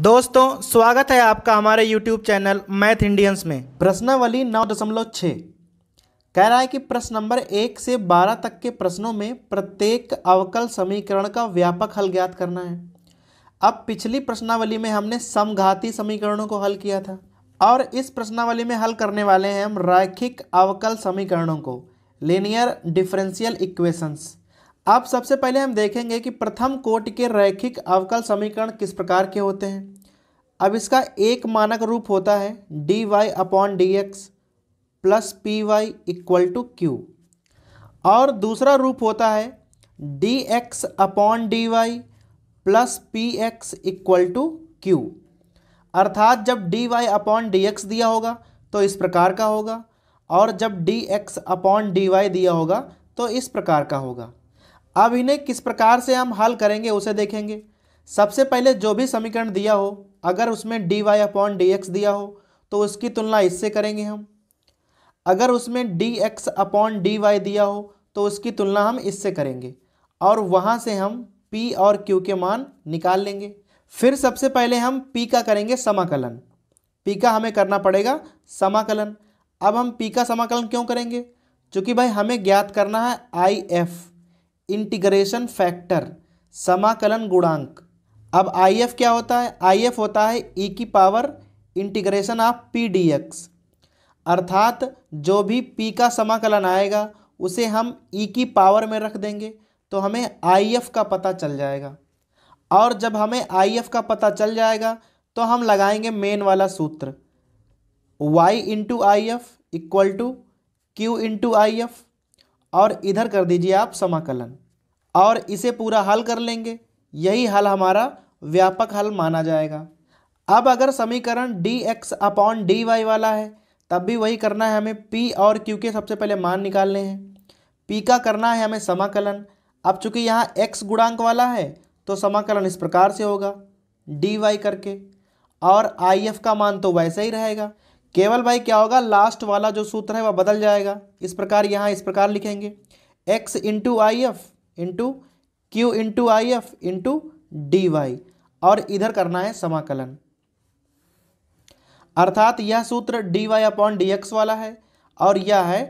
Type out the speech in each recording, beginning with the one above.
दोस्तों स्वागत है आपका हमारे YouTube चैनल मैथ इंडियंस में प्रश्नावली नौ दशमलव छः कह रहा है कि प्रश्न नंबर एक से बारह तक के प्रश्नों में प्रत्येक अवकल समीकरण का व्यापक हल ज्ञात करना है अब पिछली प्रश्नावली में हमने समघाती समीकरणों को हल किया था और इस प्रश्नावली में हल करने वाले हैं हम रैखिक अवकल समीकरणों को लेनियर डिफरेंशियल इक्वेशंस अब सबसे पहले हम देखेंगे कि प्रथम कोट के रैखिक अवकल समीकरण किस प्रकार के होते हैं अब इसका एक मानक रूप होता है D Y upon D x plus P Y equal to Q और दूसरा रूप होता है D X upon D Y plus P X equal to Q अर्थात जब D Y upon D X दिया होगा तो इस प्रकार का होगा और जब D X upon D Y दिया होगा तो इस प्रकार का होगा अब इन्हें किस प्रकार से हम हल करेंगे उसे देखेंगे सबसे पहले जो भी समीकरण दिया हो अगर उसमें D Y upon D X दिया हो तो उसकी तुलना इससे करेंगे हम अगर उसमें D X upon D Y दिया हो तो उसकी तुलना हम इससे करेंगे और वहाँ से हम पी और क्यू के मान निकाल लेंगे फिर सबसे पहले हम पी का करेंगे समाकलन पी का हमें करना पड़ेगा समाकलन अब हम पी का समाकलन क्यों करेंगे क्योंकि भाई हमें ज्ञात करना है आई एफ़ इंटीग्रेशन फैक्टर समाकलन गुणांक अब आई एफ क्या होता है आई एफ होता है ई e की power integration of P D X अर्थात जो भी पी का समाकलन आएगा उसे हम ई e की पावर में रख देंगे तो हमें आई एफ का पता चल जाएगा और जब हमें आई एफ का पता चल जाएगा तो हम लगाएंगे मेन वाला सूत्र y into I F equal to Q into I F और इधर कर दीजिए आप समाकलन और इसे पूरा हल कर लेंगे यही हल हमारा व्यापक हल माना जाएगा अब अगर समीकरण D X upon D Y वाला है तब भी वही करना है हमें पी और क्यू के सबसे पहले मान निकालने हैं पी का करना है हमें समाकलन अब चूंकि यहाँ एक्स गुणांक वाला है तो समाकलन इस प्रकार से होगा डी वाई करके और आई एफ का मान तो वैसे ही रहेगा केवल भाई क्या होगा लास्ट वाला जो सूत्र है वह बदल जाएगा इस प्रकार यहाँ इस प्रकार लिखेंगे X into I F into Q into I F into D Y और इधर करना है समाकलन अर्थात यह सूत्र D Y upon D X वाला है और यह है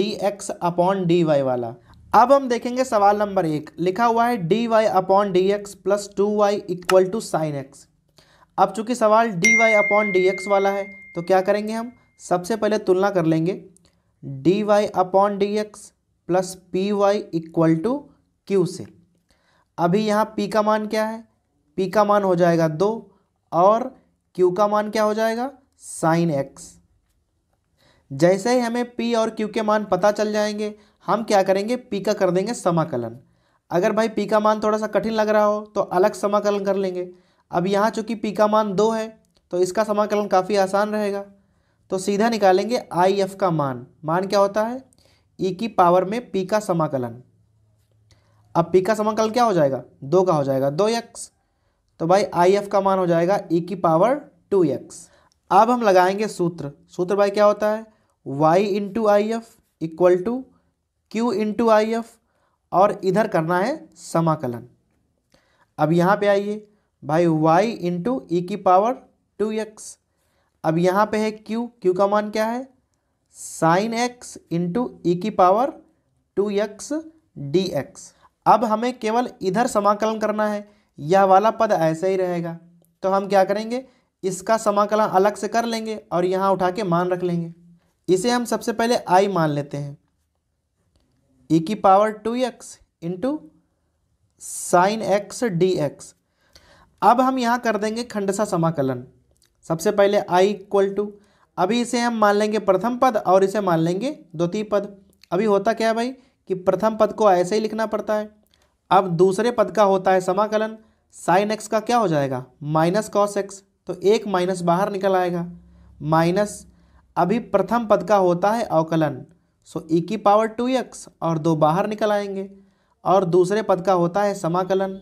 D X upon D Y वाला अब हम देखेंगे सवाल नंबर एक लिखा हुआ है D Y upon D x plus two Y equal to sign X अब चूंकि सवाल D Y upon D X वाला है तो क्या करेंगे हम सबसे पहले तुलना कर लेंगे D Y upon D x plus P Y equal to Q से अभी यहाँ पी का मान क्या है पी का मान हो जाएगा दो और क्यू का मान क्या हो जाएगा साइन एक्स जैसे ही हमें पी और क्यू के मान पता चल जाएंगे हम क्या करेंगे पी का कर देंगे समाकलन अगर भाई पी का मान थोड़ा सा कठिन लग रहा हो तो अलग समाकलन कर लेंगे अब यहाँ चूंकि पी का मान दो है तो इसका समाकलन काफ़ी आसान रहेगा तो सीधा निकालेंगे आई एफ का मान मान क्या होता है ई e की पावर में पी का समाकलन अब पी का समाकलन क्या हो जाएगा दो का हो जाएगा दो एक्स तो भाई आई एफ का मान हो जाएगा ई e की पावर टू एक्स अब हम लगाएंगे सूत्र सूत्र भाई क्या होता है y into I F equal to Q into I F और इधर करना है समाकलन अब यहाँ पे आइए भाई y इंटू ई e की पावर टू एक्स अब यहाँ पे है क्यू क्यू का मान क्या है साइन एक्स इंटू ई की power two x d x अब हमें केवल इधर समाकलन करना है यह वाला पद ऐसे ही रहेगा तो हम क्या करेंगे इसका समाकलन अलग से कर लेंगे और यहाँ उठा के मान रख लेंगे इसे हम सबसे पहले आई मान लेते हैं e की power two x into sine x d x अब हम यहाँ कर देंगे खंडसा समाकलन सबसे पहले आई इक्वल टू अभी इसे हम मान लेंगे प्रथम पद और इसे मान लेंगे द्वितीय पद अभी होता क्या है भाई कि प्रथम पद को ऐसे ही लिखना पड़ता है अब दूसरे पद का होता है समाकलन साइन एक्स का क्या हो जाएगा माइनस कॉस एक्स तो एक माइनस बाहर निकल आएगा माइनस अभी प्रथम पद का होता है अवकलन सो ई e की पावर टू एक्स और दो बाहर निकल आएंगे और दूसरे पद का होता है समाकलन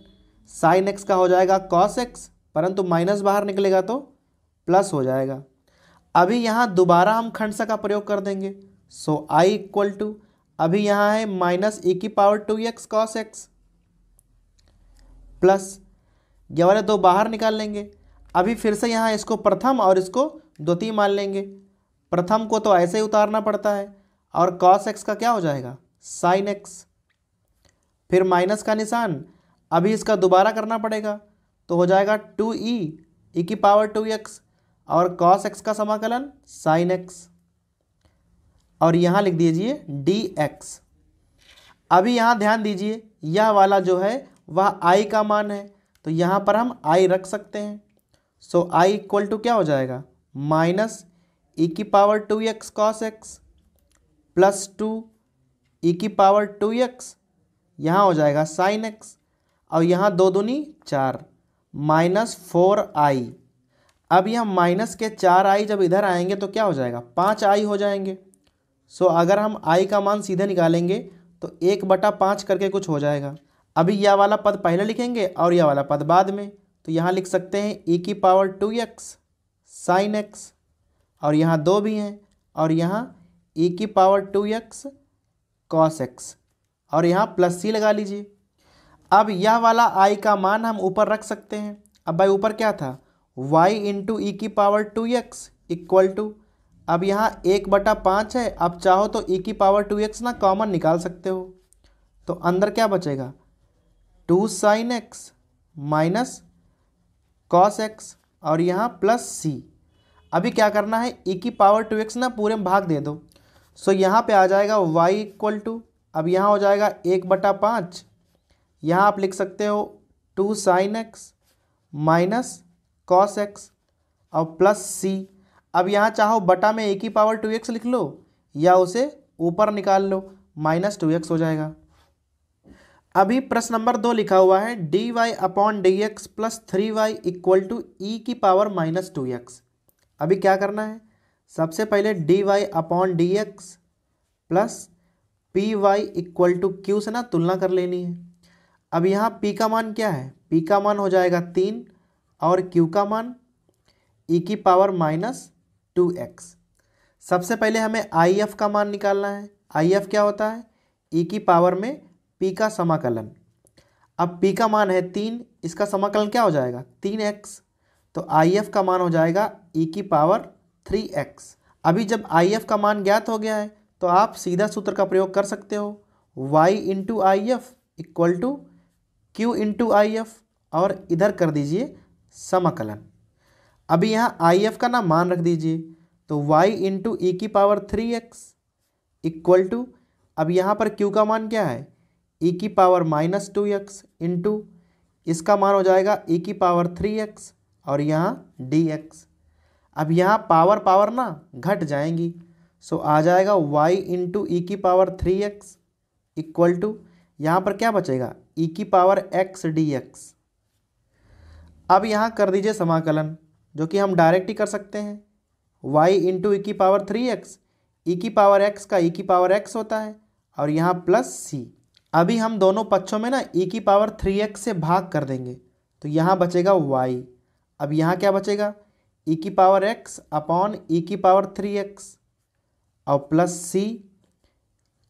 साइन एक्स का हो जाएगा कॉस एक्स परंतु माइनस बाहर निकलेगा तो प्लस हो जाएगा अभी यहाँ दोबारा हम खंडसा का प्रयोग कर देंगे सो आई इक्वल टू अभी यहाँ है माइनस ए e की power two x cos x plus ये वाले दो बाहर निकाल लेंगे अभी फिर से यहाँ इसको प्रथम और इसको द्वितीय मान लेंगे प्रथम को तो ऐसे ही उतारना पड़ता है और कॉस एक्स का क्या हो जाएगा साइन एक्स फिर माइनस का निशान अभी इसका दोबारा करना पड़ेगा तो हो जाएगा टू ई ई की पावर टू एक्स और कॉस एक्स का समाकलन साइन एक्स और यहाँ लिख दीजिए डी एक्स अभी यहाँ ध्यान दीजिए यह वाला जो है वह आई का मान है तो यहाँ पर हम आई रख सकते हैं सो आई इक्वल टू क्या हो जाएगा माइनस ई e की power two x cos x plus two e की पावर टू एक्स यहाँ हो जाएगा साइन एक्स और यहाँ दो दूनी चार माइनस फोर आई अब यह माइनस के चार आई जब इधर आएंगे तो क्या हो जाएगा पाँच आई हो जाएंगे सो अगर हम आई का मान सीधे निकालेंगे तो एक बटा पाँच करके कुछ हो जाएगा अभी यह वाला पद पहले लिखेंगे और यह वाला पद बाद में तो यहाँ लिख सकते हैं ई e की power two x sine x और यहाँ दो भी हैं और यहाँ ई e की power two x cos x और यहाँ प्लस सी लगा लीजिए अब यह वाला आई का मान हम ऊपर रख सकते हैं अब भाई ऊपर क्या था y इंटू ई e की power two x equal to अब यहाँ एक बटा पाँच है आप चाहो तो ई e की पावर टू एक्स ना कॉमन निकाल सकते हो तो अंदर क्या बचेगा two sign x minus cos x और यहाँ प्लस सी अभी क्या करना है ई e की पावर टू एक्स ना पूरे में भाग दे दो सो यहाँ पे आ जाएगा वाई इक्वल टू अब यहाँ हो जाएगा एक बटा पाँच यहाँ आप लिख सकते हो two sign x minus cos x और प्लस सी अब यहाँ चाहो बटा में एक ही पावर टू एक्स लिख लो या उसे ऊपर निकाल लो माइनस टू एक्स हो जाएगा अभी प्रश्न नंबर दो लिखा हुआ है D Y upon D x plus three y equal to e की पावर माइनस टू एक्स अभी क्या करना है सबसे पहले d Y upon D x plus P Y equal to Q से ना तुलना कर लेनी है अब यहाँ पी का मान क्या है पी का मान हो जाएगा तीन और क्यू का मान ई e की पावर माइनस टू एक्स सबसे पहले हमें आई एफ का मान निकालना है आई एफ क्या होता है ई e की पावर में पी का समाकलन अब पी का मान है तीन इसका समाकलन क्या हो जाएगा तीन एक्स तो आई एफ का मान हो जाएगा ई e की पावर थ्री एक्स अभी जब आई एफ का मान ज्ञात हो गया है तो आप सीधा सूत्र का प्रयोग कर सकते हो y into I F equal to Q into I F और इधर कर दीजिए समकलन अभी यहाँ आई एफ का ना मान रख दीजिए तो y इंटू ई e की power three x equal to अब यहाँ पर q का मान क्या है e की power minus two x into इसका मान हो जाएगा e की पावर थ्री एक्स और यहाँ डी एक्स अब यहाँ पावर पावर ना घट जाएंगी सो आ जाएगा y इंटू ई e की power three x equal to यहाँ पर क्या बचेगा e की पावर एक्स डी एक्स अब यहाँ कर दीजिए समाकलन जो कि हम डायरेक्ट ही कर सकते हैं y इंटू ई e की पावर थ्री एक्स ई की पावर एक्स का ई e की पावर एक्स होता है और यहाँ प्लस c अभी हम दोनों पक्षों में ना e की पावर थ्री एक्स से भाग कर देंगे तो यहाँ बचेगा y अब यहाँ क्या बचेगा e की पावर एक्स अपॉन ई की पावर थ्री एक्स और plus c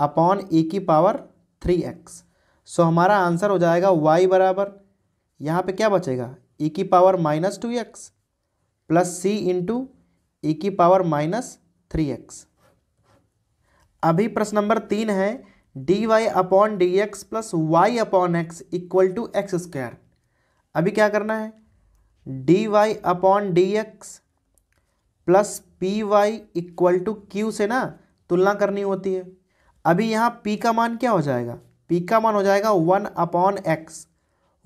upon e e की पावर थ्री एक्स सो हमारा आंसर हो जाएगा y बराबर यहाँ पे क्या बचेगा ई e की power minus two x plus c into e की पावर माइनस थ्री एक्स अभी प्रश्न नंबर तीन है D Y upon D x plus y upon x equal to x square अभी क्या करना है D Y upon D x plus P Y equal to Q से ना तुलना करनी होती है अभी यहाँ पी का मान क्या हो जाएगा पी का मान हो जाएगा वन अपॉन एक्स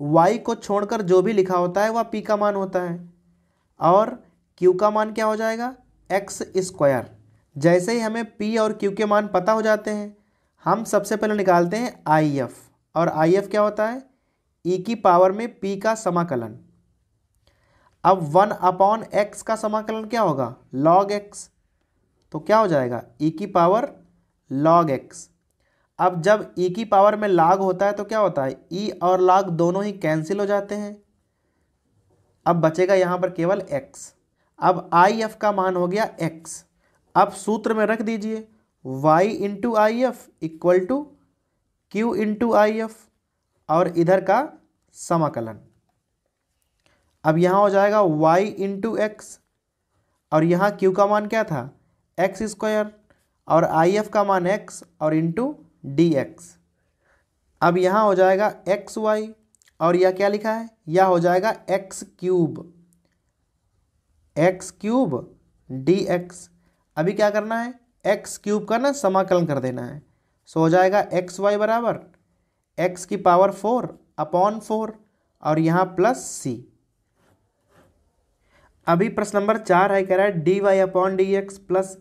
वाई को छोड़कर जो भी लिखा होता है वह पी का मान होता है और क्यू का मान क्या हो जाएगा एक्स स्क्वायर जैसे ही हमें पी और क्यू के मान पता हो जाते हैं हम सबसे पहले निकालते हैं आई एफ और आई एफ क्या होता है ई e की पावर में पी का समाकलन अब वन अपॉन एक्स का समाकलन क्या होगा लॉग एक्स तो क्या हो जाएगा ई e की पावर लॉग एक्स अब जब ई e की पावर में लाग होता है तो क्या होता है ई e और लाग दोनों ही कैंसिल हो जाते हैं अब बचेगा यहाँ पर केवल एक्स अब आई एफ का मान हो गया एक्स अब सूत्र में रख दीजिए y into I F equal to Q into I F और इधर का समाकलन अब यहाँ हो जाएगा y इंटू एक्स और यहाँ q का मान क्या था एक्स स्क्वायर और आई एफ का मान x और इंटू डी एक्स अब यहाँ हो जाएगा एक्स वाई और यह क्या लिखा है यह हो जाएगा x cube x cube d x अभी क्या करना है एक्स क्यूब का ना समाकलन कर देना है सो हो जाएगा एक्स वाई बराबर एक्स की पावर फोर अपॉन फोर और यहाँ प्लस सी अभी प्रश्न नंबर चार है कह रहा है D Y upon D x plus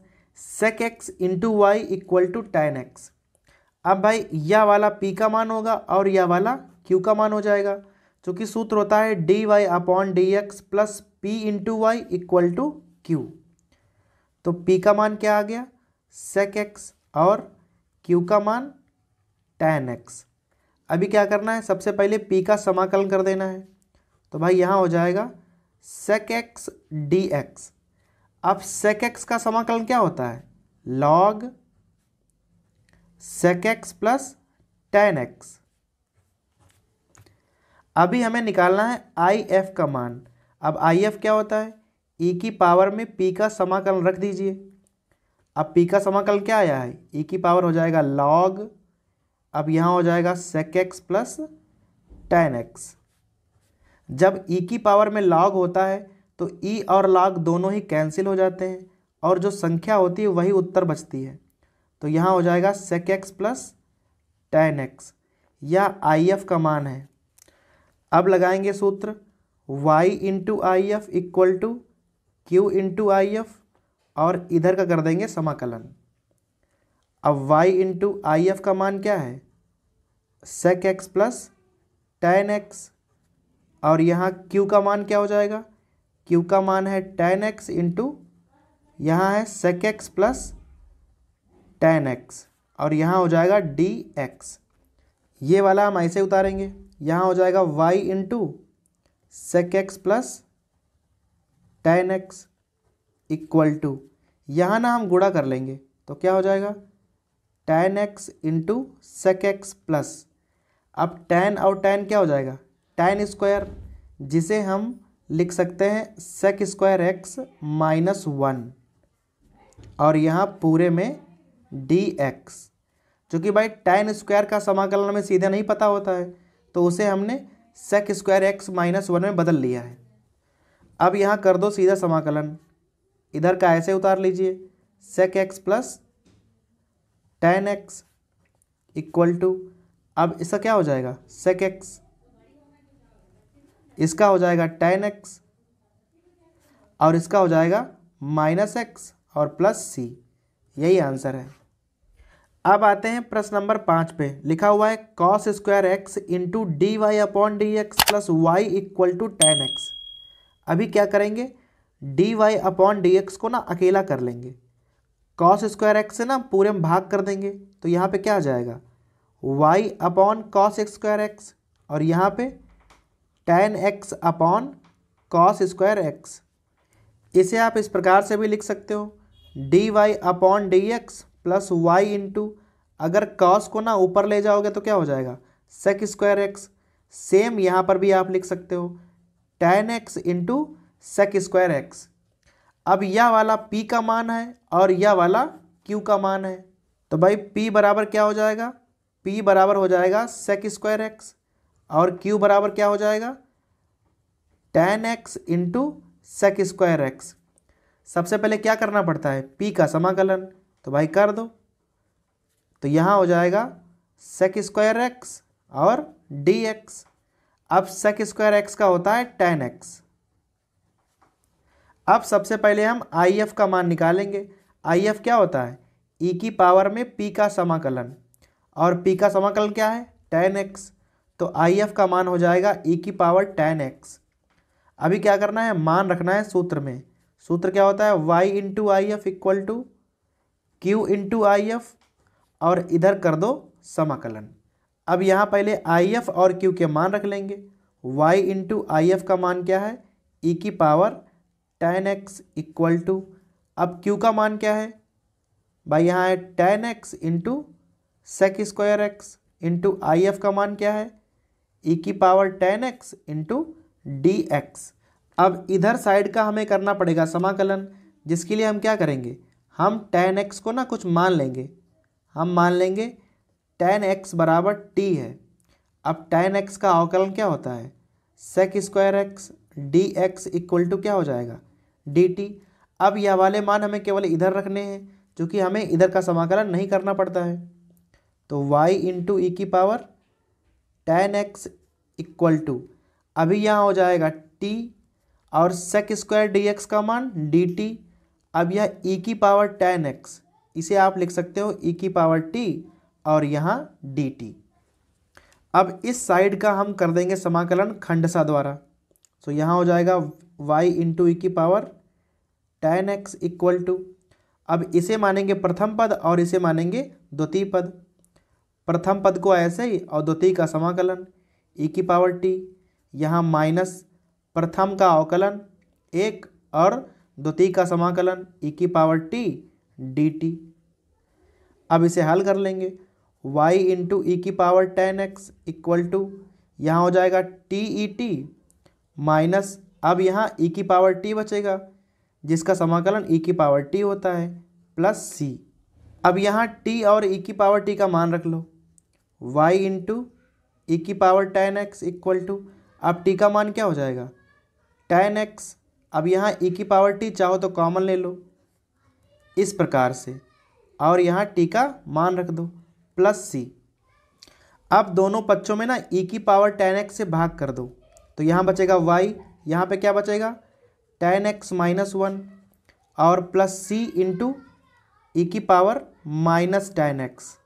sec x into y equal to tan x अब भाई यह वाला पी का मान होगा और यह वाला क्यू का मान हो जाएगा चूंकि सूत्र होता है D Y upon D x plus P into y equal to Q तो पी का मान क्या आ गया सेक एक्स और क्यू का मान टेन एक्स अभी क्या करना है सबसे पहले पी का समाकलन कर देना है तो भाई यहाँ हो जाएगा सेक एक्स डी एक्स अब सेक एक्स का समाकलन क्या होता है log sec x plus tan x अभी हमें निकालना है आई एफ का मान अब आई एफ क्या होता है ई e की पावर में पी का समाकलन रख दीजिए अब पी का समाकल क्या आया है ई e की पावर हो जाएगा लॉग अब यहाँ हो जाएगा sec x plus tan x जब ई e की पावर में लॉग होता है तो ई e और लॉग दोनों ही कैंसिल हो जाते हैं और जो संख्या होती है वही उत्तर बचती है तो यहाँ हो जाएगा sec x plus tan x या आई एफ का मान है अब लगाएंगे सूत्र y into I F equal to Q into I F और इधर का कर देंगे समाकलन अब y इंटू आई एफ का मान क्या है sec x plus tan x और यहाँ q का मान क्या हो जाएगा q का मान है टेन एक्स इंटू यहाँ है sec x plus tan x और यहाँ हो जाएगा डी एक्स ये वाला हम ऐसे उतारेंगे यहाँ हो जाएगा y into sec x plus tan x equal to यहाँ ना हम गुड़ा कर लेंगे तो क्या हो जाएगा tan x into sec x plus अब टेन और टेन क्या हो जाएगा टेन स्क्वायर जिसे हम लिख सकते हैं sec square x minus one और यहाँ पूरे में डी एक्स चूँकि भाई टेन स्क्वायर का समाकलन हमें सीधा नहीं पता होता है तो उसे हमने sec square x minus one में बदल लिया है अब यहाँ कर दो सीधा समाकलन इधर का ऐसे उतार लीजिए sec x plus tan x equal to अब इसका क्या हो जाएगा सेक एक्स इसका हो जाएगा टेन एक्स और इसका हो जाएगा माइनस एक्स और प्लस सी यही आंसर है अब आते हैं प्रश्न नंबर पाँच पे लिखा हुआ है cos square x into D Y upon D x plus y equal to tan x अभी क्या करेंगे d Y upon D x को ना अकेला कर लेंगे कॉस स्क्वायर एक्स से ना पूरे में भाग कर देंगे तो यहाँ पे क्या आ जाएगा y upon cos square x और यहाँ पे tan x upon cos square x इसे आप इस प्रकार से भी लिख सकते हो d Y upon D x plus y into अगर कॉस को ना ऊपर ले जाओगे तो क्या हो जाएगा सेक स्क्वायर एक्स सेम यहाँ पर भी आप लिख सकते हो tan x into sec square x अब यह वाला पी का मान है और यह वाला क्यू का मान है तो भाई पी बराबर क्या हो जाएगा पी बराबर हो जाएगा सेक स्क्वायर एक्स और क्यू बराबर क्या हो जाएगा tan x into sec square x सबसे पहले क्या करना पड़ता है पी का समाकलन तो भाई कर दो तो यहाँ हो जाएगा सेक स्क्वायर एक्स और डी एक्स अब सेक स्क्वायर एक्स का होता है टेन एक्स अब सबसे पहले हम आई एफ का मान निकालेंगे आई एफ क्या होता है ई e की पावर में पी का समाकलन और पी का समाकलन क्या है टेन एक्स तो आई एफ का मान हो जाएगा ई e की पावर टेन एक्स अभी क्या करना है मान रखना है सूत्र में सूत्र क्या होता है y into I F equal to Q into I F और इधर कर दो समाकलन अब यहाँ पहले आई एफ और Q के मान रख लेंगे y इंटू आई एफ का मान क्या है e की power ten x equal to अब Q का मान क्या है भाई यहाँ है tan x into sec square x into I F का मान क्या है e की power ten x into d x अब इधर साइड का हमें करना पड़ेगा समाकलन जिसके लिए हम क्या करेंगे हम टेन एक्स को ना कुछ मान लेंगे हम मान लेंगे टेन एक्स बराबर टी है अब टेन एक्स का अवकलन क्या होता है sec square x d x equal to क्या हो जाएगा डी टी अब यह वाले मान हमें केवल इधर रखने हैं क्योंकि हमें इधर का समाकलन नहीं करना पड़ता है तो वाई इंटू ई की power ten x equal to अभी यहाँ हो जाएगा टी और सेक स्क्वायर डी एक्स का मान डी टी अब यह e की पावर टेन एक्स इसे आप लिख सकते हो e की पावर t और यहाँ डी टी अब इस साइड का हम कर देंगे समाकलन खंडसा द्वारा सो यहाँ हो जाएगा y इंटू ई e की power ten x equal to अब इसे मानेंगे प्रथम पद और इसे मानेंगे द्वितीय पद प्रथम पद को ऐसे ही और द्वितीय का समाकलन ई e की पावर टी यहाँ माइनस प्रथम का अवकलन एक और द्वितीय का समाकलन ई e की पावर टी डी टी अब इसे हल कर लेंगे y इंटू ई e की power ten x equal to यहाँ हो जाएगा टी ई टी माइनस अब यहाँ ई e की पावर टी बचेगा जिसका समाकलन ई की पावर टी होता है प्लस सी अब यहाँ टी और ई की पावर टी का मान रख लो y इंटू ई की power ten x equal to अब टी का मान क्या हो जाएगा टेन एक्स अब यहाँ ई e की पावर टी चाहो तो कॉमन ले लो इस प्रकार से और यहाँ टी का मान रख दो प्लस सी अब दोनों पक्षों में ना e की पावर टेन एक्स से भाग कर दो तो यहाँ बचेगा वाई यहाँ पे क्या बचेगा टेन एक्स माइनस वन और प्लस सी इंटू ई की पावर माइनस टेन एक्स